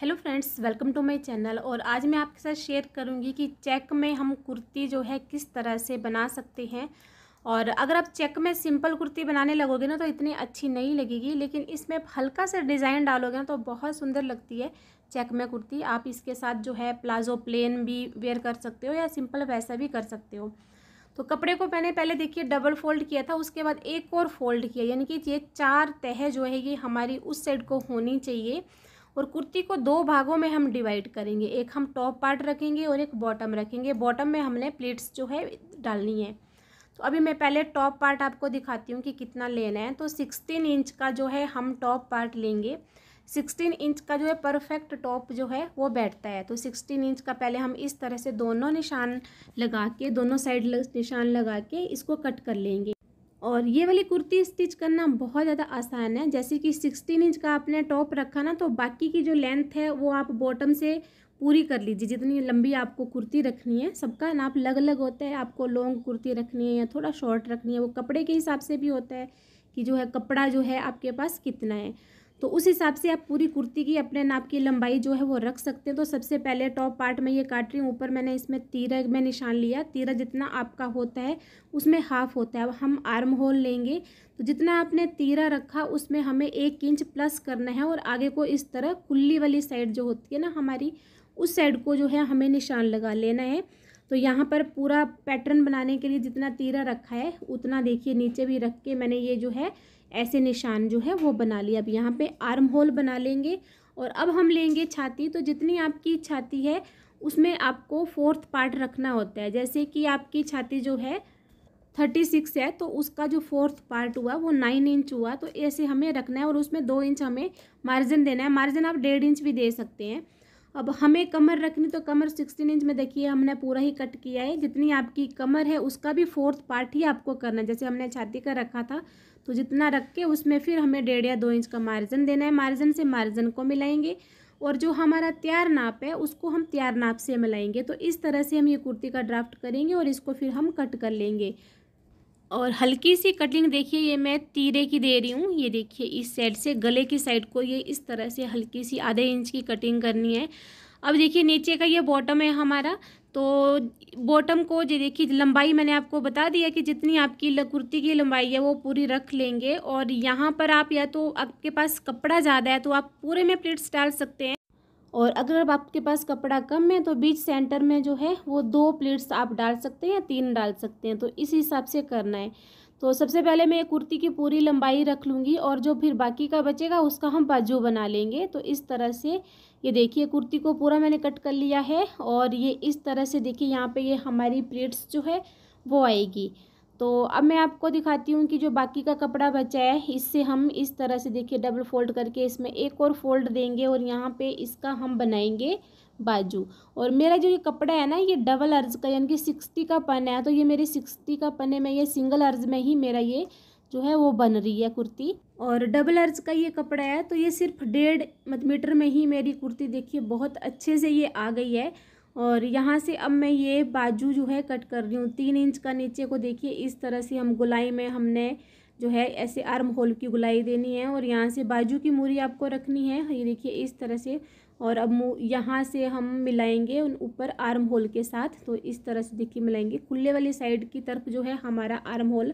hello friends welcome to my channel और आज मैं आपके साथ शेयर करूंगी कि चेक में हम कुर्ती जो है किस तरह से बना सकते हैं और अगर आप चेक में सिंपल कुर्ती बनाने लगोगे ना तो इतनी अच्छी नहीं लगेगी लेकिन इसमें हल्का सा डिज़ाइन डालोगे ना तो बहुत सुंदर लगती है चेक में कुर्ती आप इसके साथ जो है प्लाजो प्लेन भी वेयर कर सकते हो या सिंपल वैसा भी कर सकते हो तो कपड़े को मैंने पहले देखिए डबल फोल्ड किया था उसके बाद एक और फोल्ड किया यानी कि ये चार तह जो है ये हमारी उस साइड को होनी चाहिए और कुर्ती को दो भागों में हम डिवाइड करेंगे एक हम टॉप पार्ट रखेंगे और एक बॉटम रखेंगे बॉटम में हमने प्लेट्स जो है डालनी है तो अभी मैं पहले टॉप पार्ट आपको दिखाती हूँ कि कितना लेना है तो सिक्सटीन इंच का जो है हम टॉप पार्ट लेंगे सिक्सटीन इंच का जो है परफेक्ट टॉप जो है वो बैठता है तो सिक्सटीन इंच का पहले हम इस तरह से दोनों निशान लगा के दोनों साइड निशान लगा के इसको कट कर लेंगे और ये वाली कुर्ती स्टिच करना बहुत ज़्यादा आसान है जैसे कि सिक्सटीन इंच का आपने टॉप रखा ना तो बाकी की जो लेंथ है वो आप बॉटम से पूरी कर लीजिए जितनी लंबी आपको कुर्ती रखनी है सबका नाप अलग अलग होता है आपको लॉन्ग कुर्ती रखनी है या थोड़ा शॉर्ट रखनी है वो कपड़े के हिसाब से भी होता है कि जो है कपड़ा जो है आपके पास कितना है तो उस हिसाब से आप पूरी कुर्ती की अपने नाप की लंबाई जो है वो रख सकते हैं तो सबसे पहले टॉप पार्ट में ये काट रही हूँ ऊपर मैंने इसमें तीरा में निशान लिया तीरा जितना आपका होता है उसमें हाफ होता है अब हम आर्म होल लेंगे तो जितना आपने तीरा रखा उसमें हमें एक इंच प्लस करना है और आगे को इस तरह कुल्ली वाली साइड जो होती है ना हमारी उस साइड को जो है हमें निशान लगा लेना है तो यहाँ पर पूरा पैटर्न बनाने के लिए जितना तीरा रखा है उतना देखिए नीचे भी रख के मैंने ये जो है ऐसे निशान जो है वो बना लिया अब यहाँ पे आर्म होल बना लेंगे और अब हम लेंगे छाती तो जितनी आपकी छाती है उसमें आपको फोर्थ पार्ट रखना होता है जैसे कि आपकी छाती जो है थर्टी सिक्स है तो उसका जो फोर्थ पार्ट हुआ वो नाइन इंच हुआ तो ऐसे हमें रखना है और उसमें दो इंच हमें मार्जिन देना है मार्जिन आप डेढ़ इंच भी दे सकते हैं अब हमें कमर रखनी तो कमर सिक्सटीन इंच में देखिए हमने पूरा ही कट किया है जितनी आपकी कमर है उसका भी फोर्थ पार्ट ही आपको करना है जैसे हमने छाती का रखा था तो जितना रख के उसमें फिर हमें डेढ़ या दो इंच का मार्जिन देना है मार्जिन से मार्जिन को मिलाएंगे और जो हमारा तैयार नाप है उसको हम तैयार नाप से मिलाएंगे तो इस तरह से हम ये कुर्ती का ड्राफ्ट करेंगे और इसको फिर हम कट कर लेंगे और हल्की सी कटिंग देखिए ये मैं तीरे की दे रही हूँ ये देखिए इस साइड से गले की साइड को ये इस तरह से हल्की सी आधे इंच की कटिंग करनी है अब देखिए नीचे का ये बॉटम है हमारा तो बॉटम को जो देखिए लंबाई मैंने आपको बता दिया कि जितनी आपकी कुर्ती की लंबाई है वो पूरी रख लेंगे और यहाँ पर आप या तो आपके पास कपड़ा ज़्यादा है तो आप पूरे में प्लेट्स डाल सकते हैं और अगर आपके पास कपड़ा कम है तो बीच सेंटर में जो है वो दो प्लेट्स आप डाल सकते हैं या तीन डाल सकते हैं तो इस हिसाब से करना है तो सबसे पहले मैं कुर्ती की पूरी लंबाई रख लूँगी और जो फिर बाकी का बचेगा उसका हम बाजू बना लेंगे तो इस तरह से ये देखिए कुर्ती को पूरा मैंने कट कर लिया है और ये इस तरह से देखिए यहाँ पर ये हमारी प्लेट्स जो है वो आएगी तो अब मैं आपको दिखाती हूँ कि जो बाकी का कपड़ा बचा है इससे हम इस तरह से देखिए डबल फोल्ड करके इसमें एक और फोल्ड देंगे और यहाँ पे इसका हम बनाएंगे बाजू और मेरा जो ये कपड़ा है ना ये डबल अर्ज का यानी कि सिक्सटी का पन है तो ये मेरे सिक्सटी का है में ये सिंगल अर्ज में ही मेरा ये जो है वो बन रही है कुर्ती और डबल अर्ज का ये कपड़ा है तो ये सिर्फ डेढ़ मीटर में ही मेरी कुर्ती देखिए बहुत अच्छे से ये आ गई है और यहाँ से अब मैं ये बाजू जो है कट कर रही हूँ तीन इंच का नीचे को देखिए इस तरह से हम गुलाई में हमने जो है ऐसे आर्म होल की गुलाई देनी है और यहाँ से बाजू की मूरी आपको रखनी है ये देखिए इस तरह से और अब यहाँ से हम मिलाएंगे ऊपर आर्म होल के साथ तो इस तरह से देखिए मिलाएंगे खुले वाली साइड की तरफ जो है हमारा आर्म होल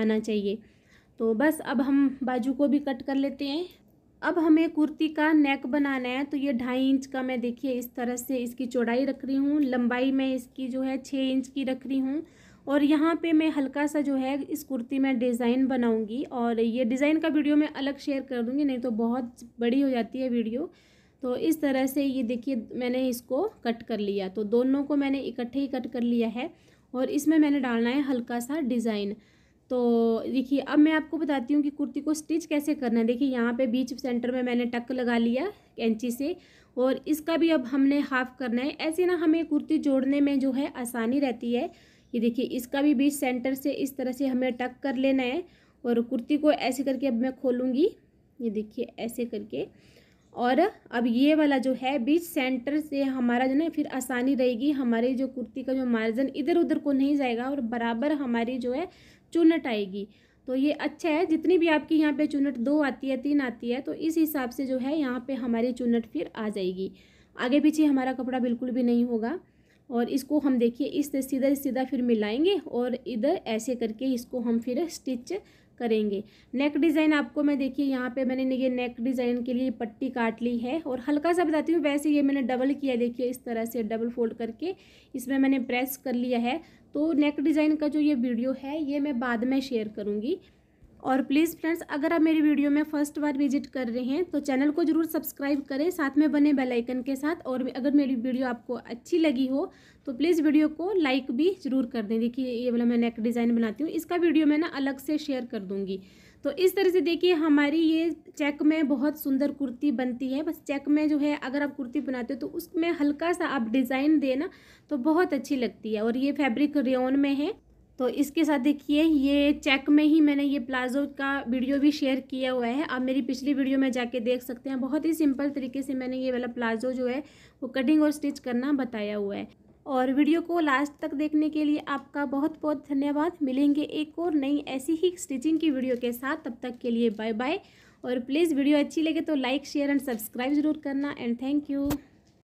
आना चाहिए तो बस अब हम बाजू को भी कट कर लेते हैं अब हमें कुर्ती का नेक बनाना है तो ये ढाई इंच का मैं देखिए इस तरह से इसकी चौड़ाई रख रही हूँ लंबाई मैं इसकी जो है छः इंच की रख रही हूँ और यहाँ पे मैं हल्का सा जो है इस कुर्ती में डिज़ाइन बनाऊँगी और ये डिज़ाइन का वीडियो मैं अलग शेयर कर दूँगी नहीं तो बहुत बड़ी हो जाती है वीडियो तो इस तरह से ये देखिए मैंने इसको कट कर लिया तो दोनों को मैंने इकट्ठे ही कट कर लिया है और इसमें मैंने डालना है हल्का सा डिज़ाइन तो देखिए अब मैं आपको बताती हूँ कि कुर्ती को स्टिच कैसे करना है देखिए यहाँ पे बीच सेंटर में मैंने टक लगा लिया कैंची से और इसका भी अब हमने हाफ करना है ऐसे ना हमें कुर्ती जोड़ने में जो है आसानी रहती है ये देखिए इसका भी बीच सेंटर से इस तरह से हमें टक कर लेना है और कुर्ती को ऐसे करके अब मैं खोलूँगी ये देखिए ऐसे करके और अब ये वाला जो है बीच सेंटर से हमारा जो ना फिर आसानी रहेगी हमारे जो कुर्ती का जो मार्जिन इधर उधर को नहीं जाएगा और बराबर हमारी जो है चुनट आएगी तो ये अच्छा है जितनी भी आपकी यहाँ पे चुनट दो आती है तीन आती है तो इस हिसाब से जो है यहाँ पे हमारी चुनट फिर आ जाएगी आगे पीछे हमारा कपड़ा बिल्कुल भी नहीं होगा और इसको हम देखिए इस सीधा सीधा फिर मिलाएँगे और इधर ऐसे करके इसको हम फिर स्टिच करेंगे नेक डिज़ाइन आपको मैं देखिए यहाँ पे मैंने ये नेक डिज़ाइन के लिए पट्टी काट ली है और हल्का सा बताती हूँ वैसे ये मैंने डबल किया देखिए इस तरह से डबल फोल्ड करके इसमें मैंने प्रेस कर लिया है तो नेक डिज़ाइन का जो ये वीडियो है ये मैं बाद में शेयर करूँगी और प्लीज़ फ्रेंड्स अगर आप मेरी वीडियो में फर्स्ट बार विजिट कर रहे हैं तो चैनल को जरूर सब्सक्राइब करें साथ में बने बेल आइकन के साथ और अगर मेरी वीडियो आपको अच्छी लगी हो तो प्लीज़ वीडियो को लाइक भी जरूर कर दें देखिए ये वाला मैं नेक डिज़ाइन बनाती हूँ इसका वीडियो मैं ना अलग से शेयर कर दूँगी तो इस तरह से देखिए हमारी ये चेक में बहुत सुंदर कुर्ती बनती है बस चेक में जो है अगर आप कुर्ती बनाते हो तो उसमें हल्का सा आप डिज़ाइन देना तो बहुत अच्छी लगती है और ये फैब्रिक रेन में है तो इसके साथ देखिए ये चेक में ही मैंने ये प्लाज़ो का वीडियो भी शेयर किया हुआ है आप मेरी पिछली वीडियो में जाके देख सकते हैं बहुत ही सिंपल तरीके से मैंने ये वाला प्लाज़ो जो है वो कटिंग और स्टिच करना बताया हुआ है और वीडियो को लास्ट तक देखने के लिए आपका बहुत बहुत धन्यवाद मिलेंगे एक और नई ऐसी ही स्टिचिंग की वीडियो के साथ तब तक के लिए बाय बाय और प्लीज़ वीडियो अच्छी लगे तो लाइक शेयर एंड सब्सक्राइब ज़रूर करना एंड थैंक यू